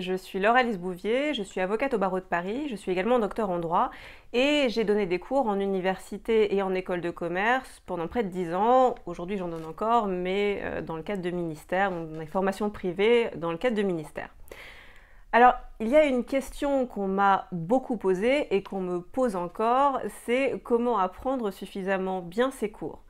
je suis Laurelise Bouvier, je suis avocate au barreau de Paris, je suis également docteur en droit et j'ai donné des cours en université et en école de commerce pendant près de 10 ans. Aujourd'hui, j'en donne encore, mais euh, dans le cadre de ministère, dans les formations privées dans le cadre de ministère. Alors, il y a une question qu'on m'a beaucoup posée et qu'on me pose encore, c'est comment apprendre suffisamment bien ses cours.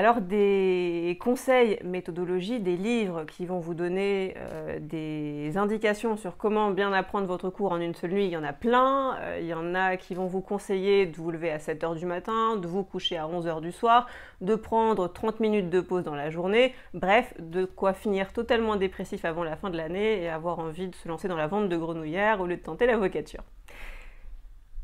Alors des conseils méthodologiques des livres qui vont vous donner euh, des indications sur comment bien apprendre votre cours en une seule nuit, il y en a plein. Euh, il y en a qui vont vous conseiller de vous lever à 7h du matin, de vous coucher à 11h du soir, de prendre 30 minutes de pause dans la journée. Bref, de quoi finir totalement dépressif avant la fin de l'année et avoir envie de se lancer dans la vente de grenouillères au lieu de tenter l'avocature.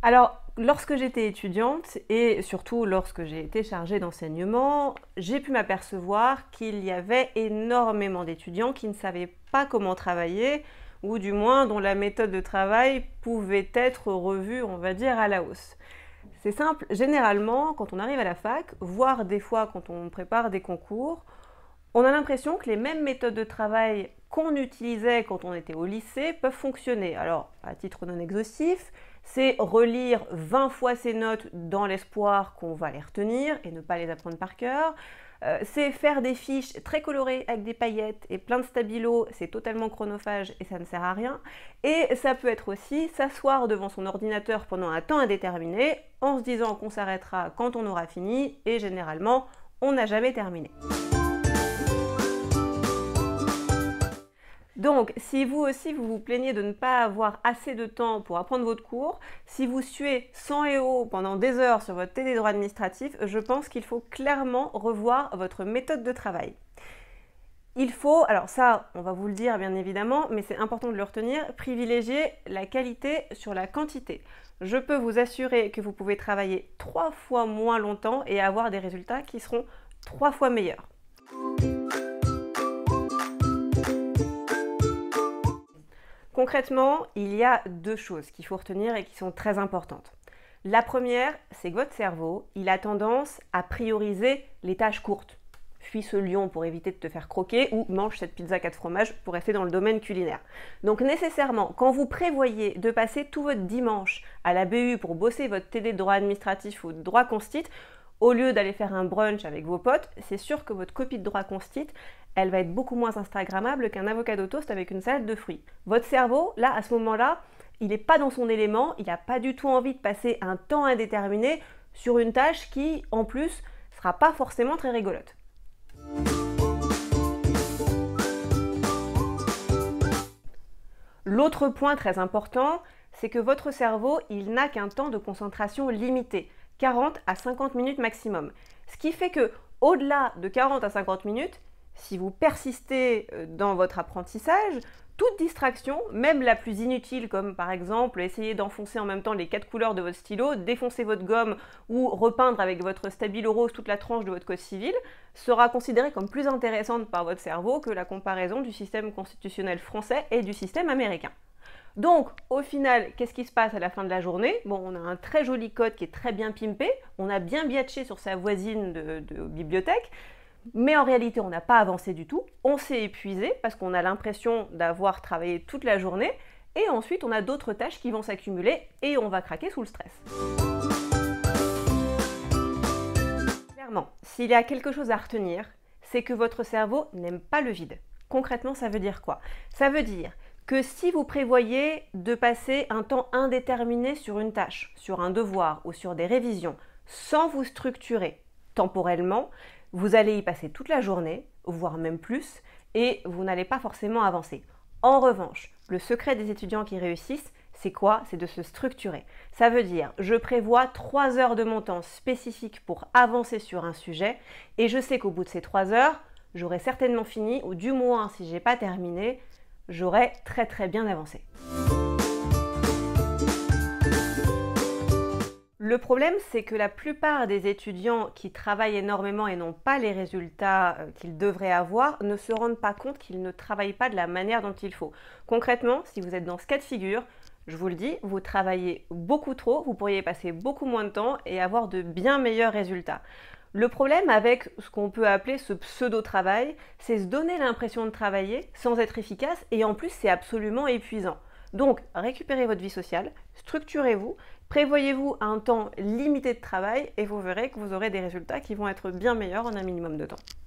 Alors, lorsque j'étais étudiante et surtout lorsque j'ai été chargée d'enseignement, j'ai pu m'apercevoir qu'il y avait énormément d'étudiants qui ne savaient pas comment travailler ou du moins dont la méthode de travail pouvait être revue, on va dire, à la hausse. C'est simple, généralement, quand on arrive à la fac, voire des fois quand on prépare des concours, on a l'impression que les mêmes méthodes de travail qu'on utilisait quand on était au lycée peuvent fonctionner. Alors, à titre non exhaustif, c'est relire 20 fois ses notes dans l'espoir qu'on va les retenir et ne pas les apprendre par cœur. Euh, c'est faire des fiches très colorées avec des paillettes et plein de stabilos, c'est totalement chronophage et ça ne sert à rien. Et ça peut être aussi s'asseoir devant son ordinateur pendant un temps indéterminé en se disant qu'on s'arrêtera quand on aura fini et généralement on n'a jamais terminé. Donc, si vous aussi vous vous plaignez de ne pas avoir assez de temps pour apprendre votre cours, si vous suez 100 et haut pendant des heures sur votre TD droit administratif, je pense qu'il faut clairement revoir votre méthode de travail. Il faut, alors ça, on va vous le dire bien évidemment, mais c'est important de le retenir, privilégier la qualité sur la quantité. Je peux vous assurer que vous pouvez travailler trois fois moins longtemps et avoir des résultats qui seront trois fois meilleurs. Concrètement, il y a deux choses qu'il faut retenir et qui sont très importantes. La première, c'est que votre cerveau, il a tendance à prioriser les tâches courtes. Fuis ce lion pour éviter de te faire croquer ou mange cette pizza quatre fromages pour rester dans le domaine culinaire. Donc nécessairement, quand vous prévoyez de passer tout votre dimanche à la BU pour bosser votre TD de droit administratif ou de droit constite, au lieu d'aller faire un brunch avec vos potes, c'est sûr que votre copie de droit constite, elle va être beaucoup moins instagrammable qu'un avocat toast avec une salade de fruits. Votre cerveau, là, à ce moment-là, il n'est pas dans son élément, il n'a pas du tout envie de passer un temps indéterminé sur une tâche qui, en plus, ne sera pas forcément très rigolote. L'autre point très important, c'est que votre cerveau, il n'a qu'un temps de concentration limité. 40 à 50 minutes maximum. Ce qui fait que au-delà de 40 à 50 minutes, si vous persistez euh, dans votre apprentissage, toute distraction, même la plus inutile, comme par exemple essayer d'enfoncer en même temps les quatre couleurs de votre stylo, défoncer votre gomme ou repeindre avec votre stabilo rose toute la tranche de votre code civil, sera considérée comme plus intéressante par votre cerveau que la comparaison du système constitutionnel français et du système américain. Donc, au final, qu'est-ce qui se passe à la fin de la journée Bon, on a un très joli code qui est très bien pimpé, on a bien biatché sur sa voisine de, de bibliothèque, mais en réalité, on n'a pas avancé du tout, on s'est épuisé parce qu'on a l'impression d'avoir travaillé toute la journée, et ensuite, on a d'autres tâches qui vont s'accumuler et on va craquer sous le stress. Clairement, s'il y a quelque chose à retenir, c'est que votre cerveau n'aime pas le vide. Concrètement, ça veut dire quoi Ça veut dire que si vous prévoyez de passer un temps indéterminé sur une tâche, sur un devoir ou sur des révisions, sans vous structurer temporellement, vous allez y passer toute la journée, voire même plus, et vous n'allez pas forcément avancer. En revanche, le secret des étudiants qui réussissent, c'est quoi C'est de se structurer. Ça veut dire, je prévois trois heures de mon temps spécifique pour avancer sur un sujet, et je sais qu'au bout de ces trois heures, j'aurai certainement fini, ou du moins, si j'ai pas terminé, j'aurais très très bien avancé. Le problème, c'est que la plupart des étudiants qui travaillent énormément et n'ont pas les résultats euh, qu'ils devraient avoir ne se rendent pas compte qu'ils ne travaillent pas de la manière dont il faut. Concrètement, si vous êtes dans ce cas de figure, je vous le dis, vous travaillez beaucoup trop, vous pourriez passer beaucoup moins de temps et avoir de bien meilleurs résultats. Le problème avec ce qu'on peut appeler ce pseudo-travail, c'est se donner l'impression de travailler sans être efficace et en plus c'est absolument épuisant. Donc récupérez votre vie sociale, structurez-vous, prévoyez-vous un temps limité de travail et vous verrez que vous aurez des résultats qui vont être bien meilleurs en un minimum de temps.